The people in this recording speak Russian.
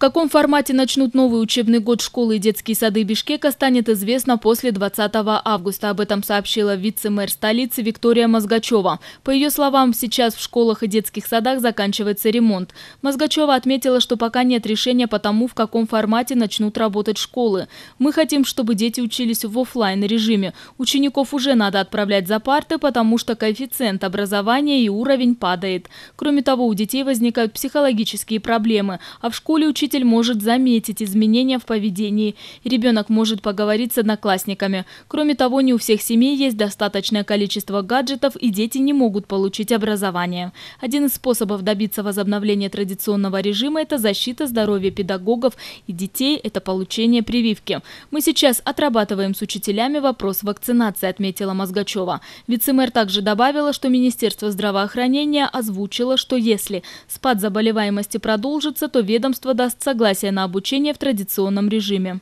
каком формате начнут новый учебный год школы и детские сады Бишкека, станет известно после 20 августа. Об этом сообщила вице-мэр столицы Виктория Мозгачева. По ее словам, сейчас в школах и детских садах заканчивается ремонт. Мозгачева отметила, что пока нет решения по тому, в каком формате начнут работать школы. Мы хотим, чтобы дети учились в офлайн режиме. Учеников уже надо отправлять за парты, потому что коэффициент образования и уровень падает. Кроме того, у детей возникают психологические проблемы, а в школе учить учитель может заметить изменения в поведении. Ребенок может поговорить с одноклассниками. Кроме того, не у всех семей есть достаточное количество гаджетов, и дети не могут получить образование. Один из способов добиться возобновления традиционного режима – это защита здоровья педагогов и детей, это получение прививки. Мы сейчас отрабатываем с учителями вопрос вакцинации, отметила Мозгачева. Вице-мэр также добавила, что Министерство здравоохранения озвучило, что если спад заболеваемости продолжится, то ведомство даст согласие на обучение в традиционном режиме.